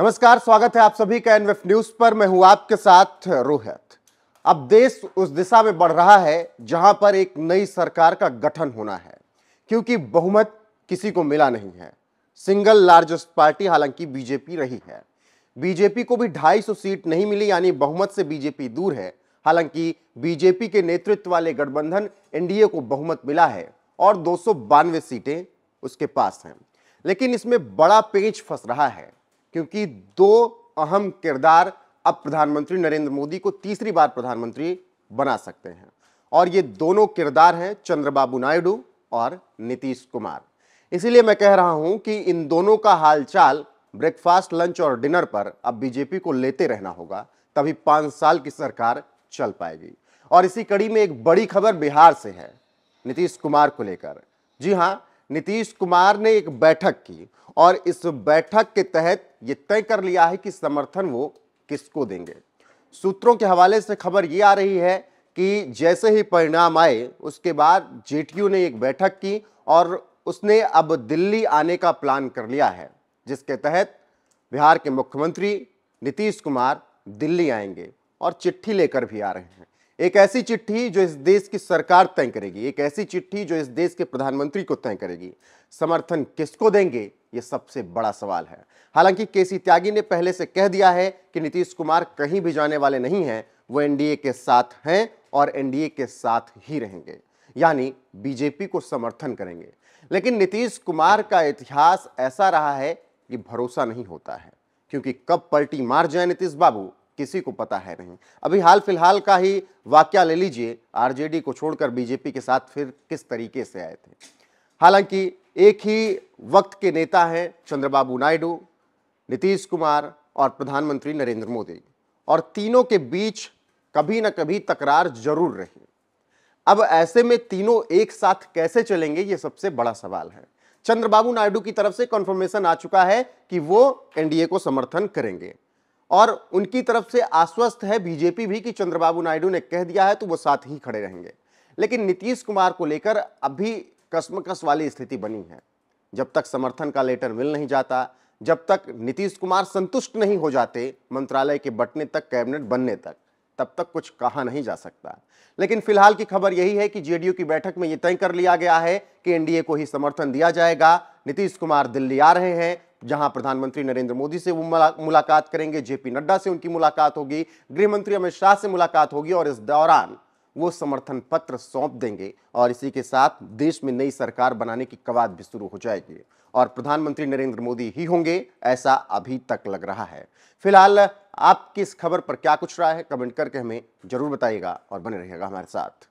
नमस्कार स्वागत है आप सभी का एनवेफ न्यूज पर मैं हूं आपके साथ रोहित अब देश उस दिशा में बढ़ रहा है जहां पर एक नई सरकार का गठन होना है क्योंकि बहुमत किसी को मिला नहीं है सिंगल लार्जेस्ट पार्टी हालांकि बीजेपी रही है बीजेपी को भी 250 सीट नहीं मिली यानी बहुमत से बीजेपी दूर है हालांकि बीजेपी के नेतृत्व वाले गठबंधन एनडीए को बहुमत मिला है और दो सीटें उसके पास हैं लेकिन इसमें बड़ा पेच फंस रहा है क्योंकि दो अहम किरदार अब प्रधानमंत्री नरेंद्र मोदी को तीसरी बार प्रधानमंत्री बना सकते हैं और ये दोनों किरदार हैं चंद्रबाबू नायडू और नीतीश कुमार इसीलिए मैं कह रहा हूं कि इन दोनों का हालचाल ब्रेकफास्ट लंच और डिनर पर अब बीजेपी को लेते रहना होगा तभी पांच साल की सरकार चल पाएगी और इसी कड़ी में एक बड़ी खबर बिहार से है नीतीश कुमार को लेकर जी हाँ नीतीश कुमार ने एक बैठक की और इस बैठक के तहत ये तय कर लिया है कि समर्थन वो किसको देंगे सूत्रों के हवाले से खबर ये आ रही है कि जैसे ही परिणाम आए उसके बाद जेटीयू ने एक बैठक की और उसने अब दिल्ली आने का प्लान कर लिया है जिसके तहत बिहार के मुख्यमंत्री नीतीश कुमार दिल्ली आएंगे और चिट्ठी लेकर भी आ रहे हैं एक ऐसी चिट्ठी जो इस देश की सरकार तय करेगी एक ऐसी चिट्ठी जो इस देश के प्रधानमंत्री को तय करेगी समर्थन किसको देंगे ये सबसे बड़ा सवाल है हालांकि सी त्यागी ने पहले से कह दिया है कि नीतीश कुमार कहीं भी जाने वाले नहीं हैं वो एनडीए के साथ हैं और एनडीए के साथ ही रहेंगे यानी बीजेपी को समर्थन करेंगे लेकिन नीतीश कुमार का इतिहास ऐसा रहा है कि भरोसा नहीं होता है क्योंकि कब पलटी मार जाए नीतीश बाबू किसी को पता है नहीं अभी हाल फिलहाल का ही वाक्य ले लीजिए आरजेडी को छोड़कर बीजेपी के साथ फिर किस तरीके से आए थे हालांकि एक ही वक्त के नेता हैं चंद्रबाबू नायडू नीतीश कुमार और प्रधानमंत्री नरेंद्र मोदी और तीनों के बीच कभी ना कभी तकरार जरूर रही अब ऐसे में तीनों एक साथ कैसे चलेंगे ये सबसे बड़ा सवाल है चंद्रबाबू नायडू की तरफ से कंफर्मेशन आ चुका है कि वो एनडीए को समर्थन करेंगे और उनकी तरफ से आश्वस्त है बीजेपी भी कि चंद्रबाबू नायडू ने कह दिया है तो वो साथ ही खड़े रहेंगे लेकिन नीतीश कुमार को लेकर अभी कसमकस वाली स्थिति बनी है जब तक समर्थन का लेटर मिल नहीं जाता जब तक नीतीश कुमार संतुष्ट नहीं हो जाते मंत्रालय के बटने तक कैबिनेट बनने तक तब तक कुछ कहा नहीं जा सकता लेकिन फिलहाल की खबर यही है कि जेडीयू की बैठक में यह तय कर लिया गया है कि एनडीए को ही समर्थन दिया जाएगा नीतीश कुमार दिल्ली आ रहे हैं जहां प्रधानमंत्री नरेंद्र मोदी से वो मुलाकात करेंगे जेपी नड्डा से उनकी मुलाकात होगी गृहमंत्री अमित शाह से मुलाकात होगी और इस दौरान वो समर्थन पत्र सौंप देंगे और इसी के साथ देश में नई सरकार बनाने की कवाद भी शुरू हो जाएगी और प्रधानमंत्री नरेंद्र मोदी ही होंगे ऐसा अभी तक लग रहा है फिलहाल आपकी इस खबर पर क्या कुछ रहा है कमेंट करके हमें जरूर बताइएगा और बने रहिएगा हमारे साथ